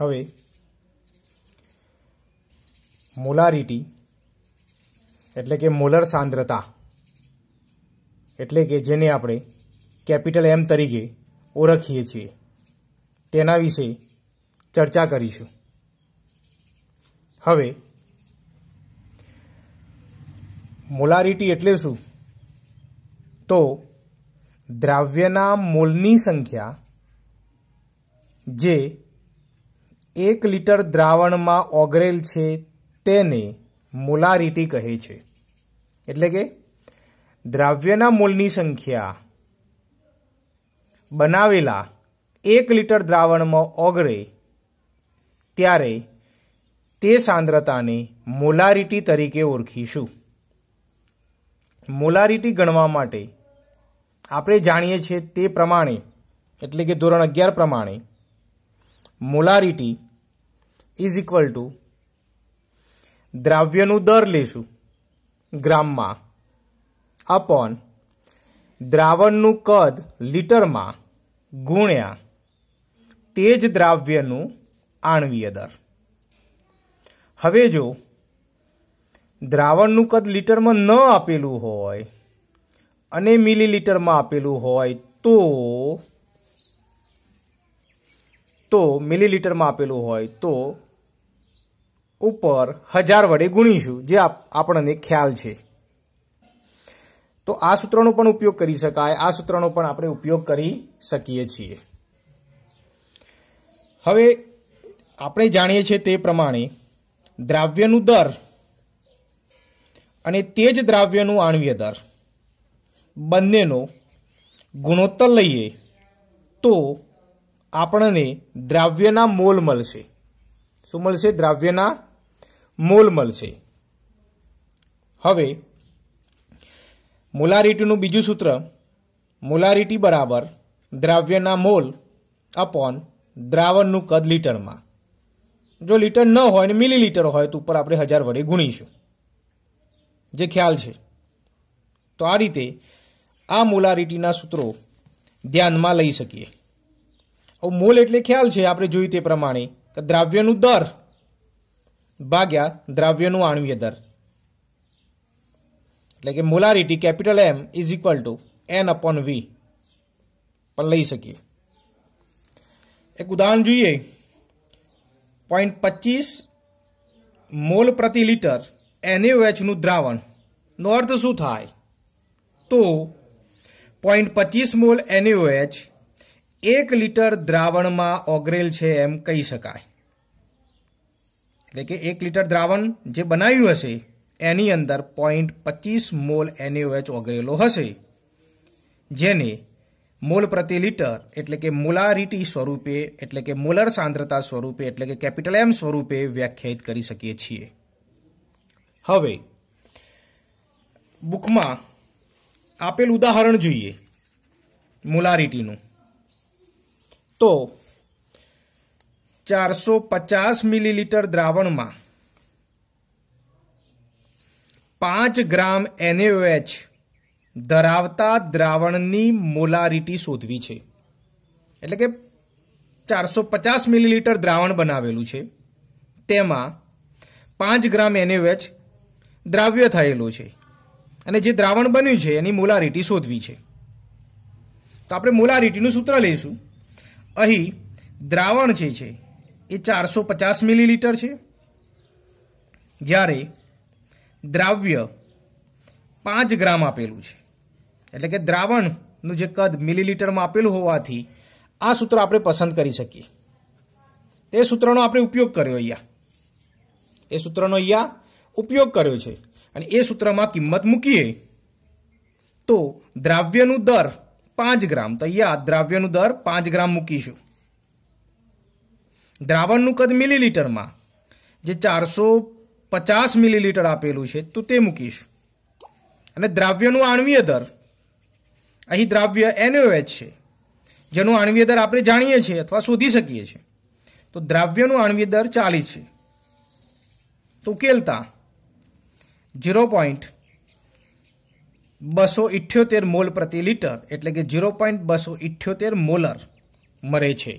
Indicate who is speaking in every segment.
Speaker 1: હવે મોલારિટી એટલે કે મોલર સાંદ્રતા એટલે કે જેને આપણે કેપિટલ એમ તરીકે ઓળખીએ છીએ તેના વિશે ચર્ચા કરીશું હવે મોલારિટી એટલે શું તો દ્રાવ્યના મોલની સંખ્યા જે એક લિટર દ્રાવણમાં ઓગરેલ છે તેને મોલારિટી કહે છે એટલે કે દ્રાવ્યના મોલની સંખ્યા બનાવેલા એક લિટર દ્રાવણમાં ઓગરે ત્યારે તે સાંદ્રતાને મોલારિટી તરીકે ઓળખીશું મોલારિટી ગણવા માટે આપણે જાણીએ છીએ તે પ્રમાણે એટલે કે ધોરણ અગિયાર પ્રમાણે મોલારિટી ઇઝ ઇક્વલ ટુ દ્રાવ્યનું દર લેશું ગ્રામમાં અપોન દ્રાવણનું કદ લીટરમાં ગુણ્યા તે જ દ્રાવ્યનું આણવીય દર હવે જો દ્રાવણનું કદ લીટરમાં ન આપેલું હોય અને મિલીલીટરમાં આપેલું હોય તો તો મિલીલીટરમાં આપેલું હોય તો ઉપર હજાર વડે ગુણીશું જે આપણને ખ્યાલ છે તો આ સૂત્રનો પણ ઉપયોગ કરી શકાય આ સૂત્રનો પણ આપણે ઉપયોગ કરી શકીએ છીએ હવે આપણે જાણીએ છીએ તે પ્રમાણે દ્રાવ્યનું દર અને તે જ દ્રાવ્યનું આણવીય દર બંનેનો ગુણોત્તર લઈએ તો આપણને દ્રાવ્યના મોલ મળશે શું મળશે દ્રાવ્યના મોલ મળશે હવે મોલારિટીનું બીજું સૂત્ર મોલારિટી બરાબર દ્રાવ્યના મોલ અપોન દ્રાવણનું કદ લીટરમાં જો લીટર ન હોય ને મિલી મિલીલીટર હોય તો ઉપર આપણે હજાર વડે ગુણીશું જે ખ્યાલ છે તો આ રીતે આ મોલારિટીના સૂત્રો ધ્યાનમાં લઈ શકીએ મોલ એટલે ખ્યાલ છે આપણે જોયું તે પ્રમાણે કે દ્રાવ્યનું દર ભાગ્યા દ્રાવ્યનું આણવીય દર એટલે કે molarity capital M is equal to N upon V પણ લઈ શકીએ એક ઉદાહરણ જોઈએ પોઈન્ટ પચીસ મોલ પ્રતિ લીટર એનએચનું દ્રાવણનો અર્થ શું થાય તો પોઈન્ટ પચીસ મોલ એનએચ એક લિટર દ્રાવણમાં ઓગરેલ છે એમ કહી શકાય એટલે કે એક લિટર દ્રાવણ જે બનાવ્યું હશે એની અંદર પોઈન્ટ પચીસ મોલ એનએઓએચ ઓગરેલો હશે જેને મોલ પ્રતિ લિટર એટલે કે મોલારિટી સ્વરૂપે એટલે કે મોલર સાંદ્રતા સ્વરૂપે એટલે કે કેપિટલ એમ સ્વરૂપે વ્યાખ્યાયિત કરી શકીએ છીએ હવે બુકમાં આપેલ ઉદાહરણ જોઈએ મોલારિટીનું તો ચારસો પચાસ મિલીલીટર દ્રાવણમાં પાંચ ગ્રામ એનએચ ધરાવતા દ્રાવણની મોલારિટી શોધવી છે એટલે કે ચારસો પચાસ મિલીલીટર દ્રાવણ બનાવેલું છે તેમાં પાંચ ગ્રામ એનએચ દ્રાવ્ય થયેલું છે અને જે દ્રાવણ બન્યું છે એની મોલારિટી શોધવી છે તો આપણે મોલારિટીનું સૂત્ર લઈશું અહીં દ્રાવણ જે છે એ ચારસો પચાસ મિલીલીટર છે જ્યારે દ્રાવ્ય પાંચ ગ્રામ આપેલું છે એટલે કે દ્રાવણનું જે કદ મિલીલીટરમાં આપેલું હોવાથી આ સૂત્ર આપણે પસંદ કરી શકીએ તે સૂત્રનો આપણે ઉપયોગ કર્યો અહીંયા એ સૂત્રનો અહીંયા ઉપયોગ કર્યો છે અને એ સૂત્રમાં કિંમત મૂકીએ તો દ્રાવ્યનું દર પાંચ ગ્રામ તો અહીંયા દ્રાવ્યનું દર પાંચ ગ્રામ મૂકીશું દ્રાવણનું કદ મિલીલીટરમાં જે ચારસો પચાસ મિલીલીટર આપેલું છે તો તે મૂકીશું અને દ્રાવ્યનું આણવીય દર અહીં દ્રાવ્ય એનઓએચ છે જેનું આણવીય દર આપણે જાણીએ છીએ અથવા શોધી શકીએ છીએ તો દ્રાવ્યનું આણવીય દર ચાલીસ છે તો ઉકેલતા ઝીરો પોઈન્ટ બસો ઇઠ્યોતેર મોલ પ્રતિ લિટર એટલે કે ઝીરો પોઈન્ટ બસો ઇઠ્યોતેર મોલર મળે છે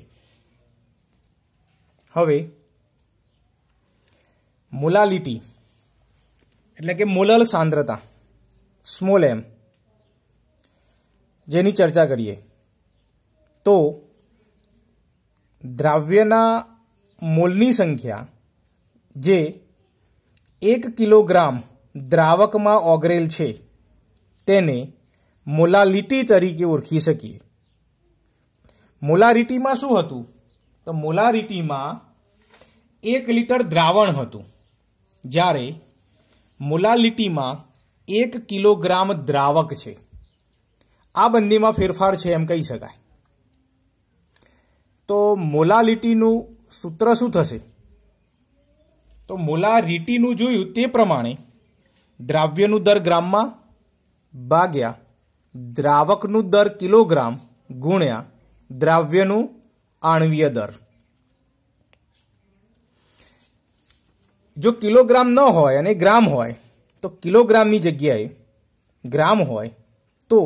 Speaker 1: હવે મોલાલિટી એટલે કે મોલર સાંદ્રતા સ્મોલ એમ જેની ચર્ચા કરીએ તો દ્રાવ્યના મોલની સંખ્યા જે એક કિલોગ્રામ દ્રાવકમાં ઓગરેલ છે તેને મોલાલિટી તરીકે ઓળખી શકીએ મોલારિટીમાં શું હતું તો મોલારિટીમાં એક લિટર દ્રાવણ હતું જ્યારે મોલાલિટીમાં એક કિલોગ્રામ દ્રાવક છે આ બંનેમાં ફેરફાર છે એમ કહી શકાય તો મોલાલિટીનું સૂત્ર શું થશે તો મોલારિટીનું જોયું તે પ્રમાણે દ્રાવ્યનું દર ગ્રામમાં ભાગ્યા દ્રાવકનું દર કિલોગ્રામ ગુણ્યા દ્રાવ્યનું આણવીય દર જો કિલોગ્રામ ન હોય અને ગ્રામ હોય તો કિલોગ્રામની જગ્યાએ ગ્રામ હોય તો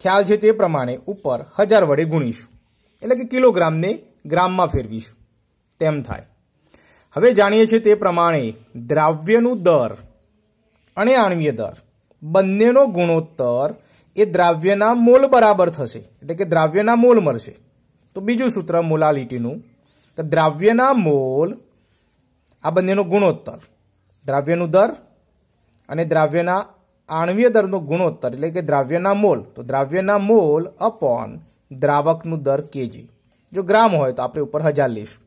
Speaker 1: ખ્યાલ છે તે પ્રમાણે ઉપર હજાર વડે ગુણીશું એટલે કે કિલોગ્રામને ગ્રામમાં ફેરવીશું તેમ થાય હવે જાણીએ છીએ તે પ્રમાણે દ્રાવ્યનું દર અને આણવીય દર બંનેનો ગુણોત્તર એ દ્રાવ્યના મોલ બરાબર થશે એટલે કે દ્રાવ્યના મોલ મળશે તો બીજું સૂત્ર મોલાલિટીનું કે દ્રાવ્યના મોલ આ બંનેનો ગુણોત્તર દ્રાવ્યનું દર અને દ્રાવ્યના આણવીય દરનો ગુણોત્તર એટલે કે દ્રાવ્યના મોલ તો દ્રાવ્યના મોલ અપોન દ્રાવકનું દર કેજી જો ગ્રામ હોય તો આપણે ઉપર હજાર લઈશું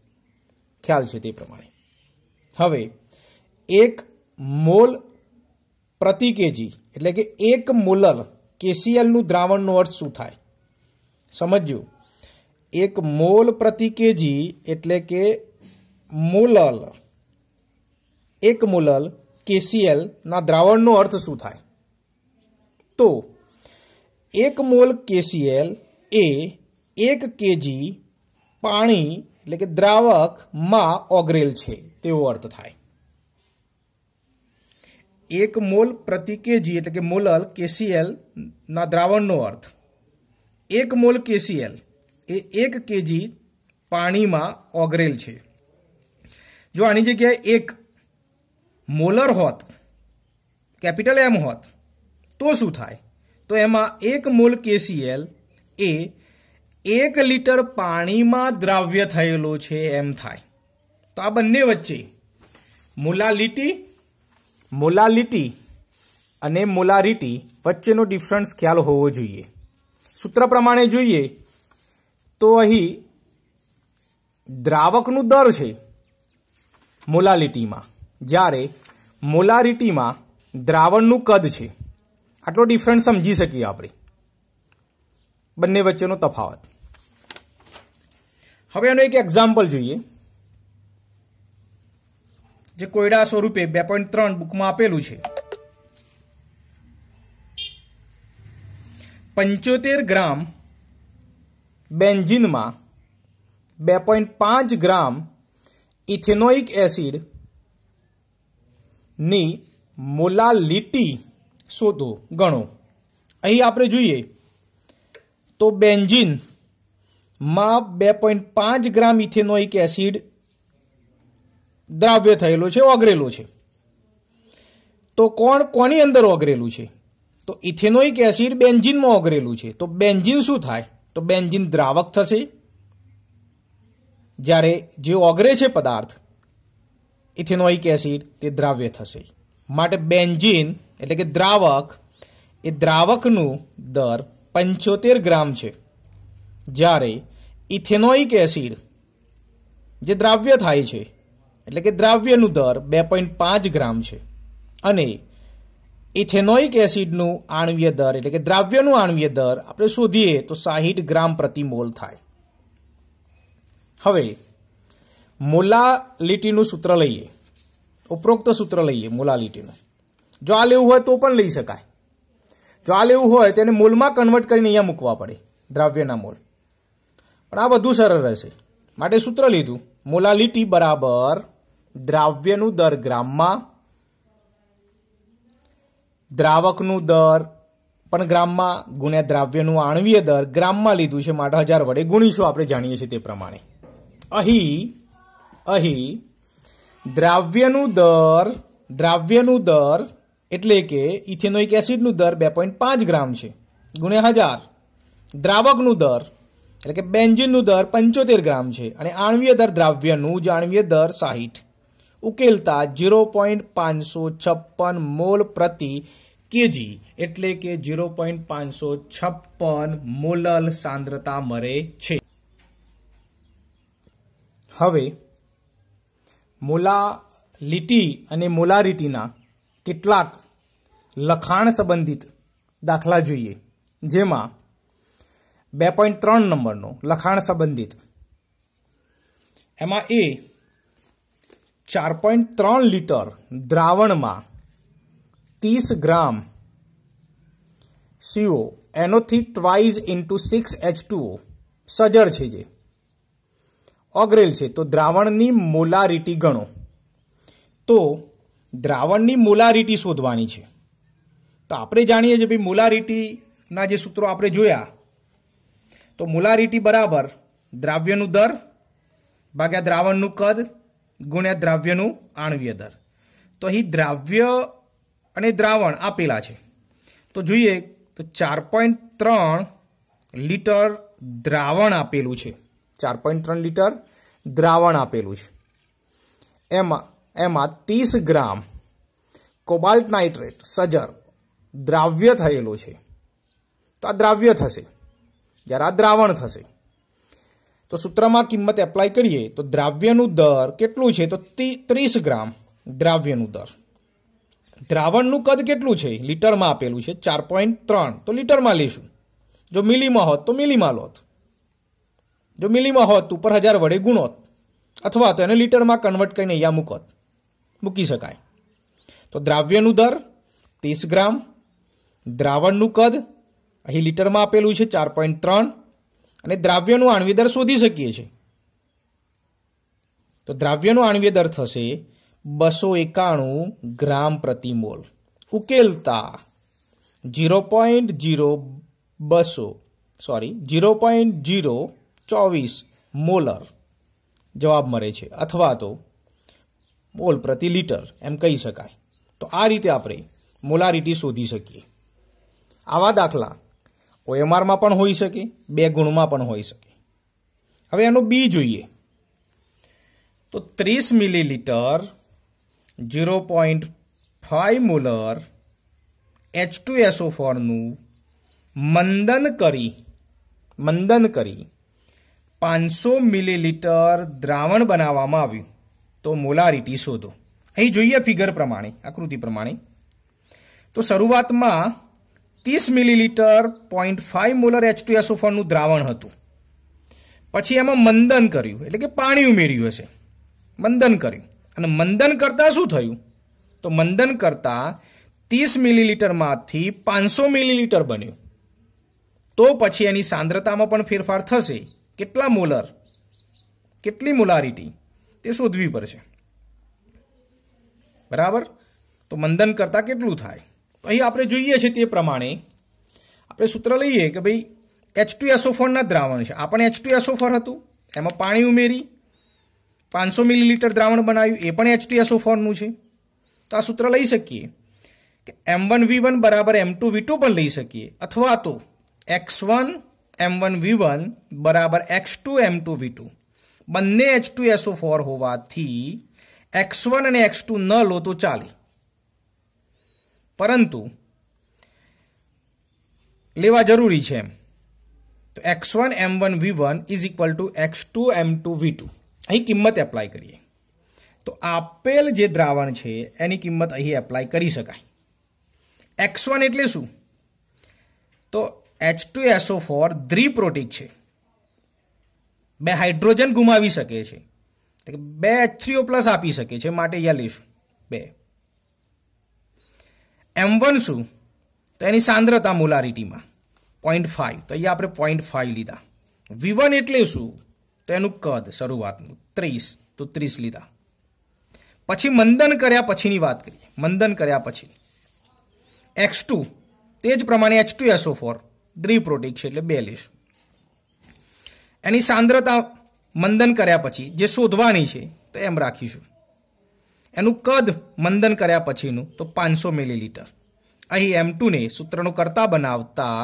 Speaker 1: ખ્યાલ છે તે પ્રમાણે હવે એક મોલ પ્રતિ કેજી એટલે કે એક મોલર કેસીએલનું દ્રાવણનો અર્થ શું થાય સમજજો એક મોલ પ્રતિ કેજી એટલે કે મોલલ એક મોલલ કેસીએલના દ્રાવણનો અર્થ શું થાય તો એક મોલ કેસીએલ એ એક કેજી પાણી એટલે કે દ્રાવકમાં ઓગરેલ છે તેવો અર્થ થાય એક મોલ પ્રતિ કેજી એટલે કે મોલલ કેસીએલના દ્રાવણનો અર્થ એક મોલ કેસીએલ એ એક કેજી પાણીમાં ઓગરેલ છે જો આની જગ્યાએ એક મોલર હોત કેપિટલ એમ હોત તો શું થાય તો એમાં એક મોલ કેસીએલ એ એક લિટર પાણીમાં દ્રાવ્ય થયેલો છે એમ થાય તો આ બંને વચ્ચે મોલાલિટી મોલાલિટી અને મોલારિટી વચ્ચેનો ડિફરન્સ ખ્યાલ હોવો જોઈએ સૂત્ર પ્રમાણે જોઈએ તો અહીં દ્રાવકનું દર છે મોલાલિટીમાં જ્યારે મોલારિટીમાં દ્રાવણનું કદ છે આટલો ડિફરન્સ સમજી શકીએ આપણે બંને વચ્ચેનો તફાવત હવે એનો એક એક્ઝામ્પલ જોઈએ જે કોયડા સ્વરૂપે બે પોઈન્ટ ત્રણ બુકમાં આપેલું છે પંચોતેર ગ્રામ બેન્ઝિનમાં બે પોઈન્ટ પાંચ ગ્રામ ઇથેનોઇક એસિડની મોલાલિટી શોધો ગણો અહીં આપણે જોઈએ તો બેન્ઝિનમાં બે પોઈન્ટ પાંચ ગ્રામ ઇથેનોઇક એસિડ દ્રાવ્ય થયેલું છે ઓગરેલું છે તો કોણ કોની અંદર ઓગરેલું છે તો ઇથેનોઇક એસિડ બેન્ઝિનમાં ઓગરેલું છે તો બેન્ઝિન શું થાય તો બેન્ઝિન દ્રાવક થશે જ્યારે જે ઓગરે છે પદાર્થ ઇથેનોઇક એસિડ તે દ્રાવ્ય થશે માટે બેન્ઝિન એટલે કે દ્રાવક એ દ્રાવકનું દર પંચોતેર ગ્રામ છે જ્યારે ઇથેનોઇક એસિડ જે દ્રાવ્ય થાય છે એટલે કે દ્રાવ્યનું દર બે પોઈન્ટ પાંચ ગ્રામ છે અને ઇથેનોઇક એસિડનું આણવીય દર એટલે કે દ્રાવ્યનું આણવીય દર આપણે શોધીએ તો સાહીઠ ગ્રામ પ્રતિ મોલ થાય હવે મોલાલિટીનું સૂત્ર લઈએ ઉપરોક્ત સૂત્ર લઈએ મોલાલિટીનું જો આ લેવું હોય તો પણ લઈ શકાય જો આ લેવું હોય તેને મોલમાં કન્વર્ટ કરીને અહીંયા મૂકવા પડે દ્રાવ્યના મોલ પણ આ વધુ સરળ રહેશે માટે સૂત્ર લીધું મોલાલિટી બરાબર દ્રાવ્યનું દર ગ્રામમાં દ્રાવકનું દર પણ ગ્રામમાં ગુણ્યા દ્રાવ્યનું આણવીય દર ગ્રામમાં લીધું છે માટે હજાર વડે ગુણીશું આપણે જાણીએ છીએ તે પ્રમાણે અહીં અહીં દ્રાવ્યનું દર દ્રાવ્યનું દર એટલે કે ઇથેનોઇક એસિડનું દર બે પોઈન્ટ પાંચ ગ્રામ છે ગુણ્યા હજાર દ્રાવકનું દર એટલે કે બેન્જિનનું દર પંચોતેર ગ્રામ છે અને આણવીય દર દ્રાવ્યનું જાણવીય દર સાહીઠ ઉકેલતા ઝીરો પોઈન્ટ પાંચસો છપ્પન મોલ પ્રતિ કેજી એટલે કે ઝીરો પોઈન્ટ પાંચસો છપ્પન મોલલ સાંદ્રતા મળે છે હવે મોલાલિટી અને મોલારિટીના કેટલાક લખાણ સંબંધિત દાખલા જોઈએ જેમાં બે પોઈન્ટ ત્રણ નંબરનો લખાણ સંબંધિત એમાં એ ચાર પોઈન્ટ ત્રણ લીટર દ્રાવણમાં ત્રીસ ગ્રામ સીઓ એનોથી twice into six H two O સજર છે જે ઓગરેલ છે તો દ્રાવણની મોલારિટી ગણો તો દ્રાવણની મોલારિટી શોધવાની છે તો આપણે જાણીએ છીએ ભાઈ મોલારિટીના જે સૂત્રો આપણે જોયા તો મોલારિટી બરાબર દ્રાવ્યનું દર ભાગ્યા દ્રાવણનું કદ ગુણ્યા દ્રાવ્યનું આણવીય દર તો અહીં દ્રાવ્ય અને દ્રાવણ આપેલા છે તો જોઈએ તો ચાર પોઈન્ટ ત્રણ લીટર દ્રાવણ આપેલું છે ચાર પોઈન્ટ ત્રણ લીટર દ્રાવણ આપેલું છે એમાં એમાં ત્રીસ ગ્રામ કોબાલ્ટ નાઇટ્રેટ સજર દ્રાવ્ય થયેલું છે તો આ દ્રાવ્ય થશે જ્યારે આ દ્રાવણ થશે તો સૂત્રમાં કિંમત એપ્લાય કરીએ તો દ્રાવ્યનું દર કેટલું છે તો ત્રીસ ગ્રામ દ્રાવ્યનું દર દ્રાવણનું કદ કેટલું છે લીટરમાં આપેલું છે ચાર પોઈન્ટ ત્રણ તો લીટરમાં લઈશું જો મિલીમાં હોત તો મિલીમાં લોત જો મિલીમાં હોત ઉપર હજાર વડે ગુણોત અથવા તો એને લીટરમાં કન્વર્ટ કરીને અહીંયા મૂકોત મૂકી શકાય તો દ્રાવ્યનું દર ત્રીસ ગ્રામ દ્રાવણનું કદ અહીં લીટરમાં આપેલું છે ચાર પોઈન્ટ ત્રણ અને દ્રાવ્યનું આણ્વીય દર શોધી શકીએ છીએ તો દ્રાવ્યનું આણ્વીય દર થશે બસો એકાણું ગ્રામ પ્રતિ મોલ ઉકેલતા જીરો પોઈન્ટ જીરો બસો સોરી જીરો પોઈન્ટ જીરો ચોવીસ મોલર જવાબ મળે છે અથવા તો મોલ પ્રતિ લીટર એમ કહી શકાય તો આ રીતે આપણે મોલારિટી શોધી શકીએ આવા દાખલા ઓએમઆરમાં પણ હોઈ શકે બે ગુણમાં પણ હોઈ શકે હવે એનું બી જોઈએ તો ત્રીસ millilitre zero point five molar H two SO ફોરનું મંદન કરી મંદન કરી પાંચસો મિલીલીટર દ્રાવણ બનાવવામાં આવ્યું તો મોલારિટી શોધો અહીં જોઈએ ફિગર પ્રમાણે આકૃતિ પ્રમાણે તો શરૂઆતમાં ત્રીસ millilitre point five molar H two SO દ્રાવણ હતું પછી એમાં મંદન કર્યું એટલે કે પાણી ઉમેર્યું હશે મંદન કર્યું અને મંદન કરતાં શું થયું તો મંદન કરતાં ત્રીસ મિલીલીટરમાંથી પાંચસો મિલીલીટર બન્યું તો પછી એની સાંદ્રતામાં પણ ફેરફાર થશે કેટલા મોલર કેટલી મોલારિટી તે શોધવી પડશે બરાબર તો મંદન કરતાં કેટલું થાય અહીં આપણે જોઈએ છે તે પ્રમાણે આપણે સૂત્ર લઈએ કે ભાઈ એચ ટુ એસોફોરના દ્રાવણ છે આપણે એચ ટુ એસોફોર હતું એમાં પાણી ઉમેરી પાંચસો મિલીલીટર દ્રાવણ બનાવ્યું એ પણ એચ ટુ એસોફોરનું છે તો આ સૂત્ર લઈ શકીએ કે એમ વન વી વન બરાબર એમ ટુ વી ટુ પણ લઈ શકીએ અથવા તો X one M one V one બરાબર X two M two V two બંને એચ ટુ એસો ફોર હોવાથી એક્સ વન અને એક્સ ટુ ન લો તો ચાલે પરંતુ લેવા જરૂરી છે તો X one M one V one is equal to X two M two V two અહીં કિંમત એપ્લાય કરીએ તો આપેલ જે દ્રાવણ છે એની કિંમત અહીં એપ્લાય કરી શકાય એક્સ વન એટલે શું તો H two SO four protic છે બે હાઇડ્રોજન ગુમાવી શકે છે બે એચ થ્રીઓ પ્લસ આપી શકે છે માટે યા લઈશું બે એમ વન શું તો એની સાંદ્રતા મોલારિટીમાં પોઈન્ટ ફાઇવ તો અહીંયા આપણે પોઈન્ટ ફાઇવ લીધા વી વન એટલે શું તો એનું કદ શરૂઆતનું ત્રીસ તો ત્રીસ લીધા પછી મંદન કર્યા પછીની વાત કરીએ મંદન કર્યા પછી એક્સ ટુ તે જ પ્રમાણે એચ ટુ એસો ફોર દ્વિપ્રોટીક છે એટલે બે લઈશું એની સાંદ્રતા મંદન કર્યા પછી જે શોધવાની છે તો એમ રાખીશું એનું કદ મંદન કર્યા પછીનું તો પાંચસો મિલીલીટર અહીં એમ ટુને સૂત્રનું કરતા બનાવતા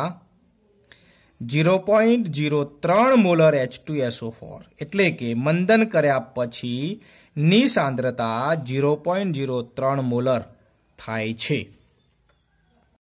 Speaker 1: જીરો પોઈન્ટ જીરો ત્રણ molar H two SO four એટલે કે મંદન કર્યા પછી ની સાંદ્રતા જીરો પોઈન્ટ જીરો ત્રણ મોલર થાય છે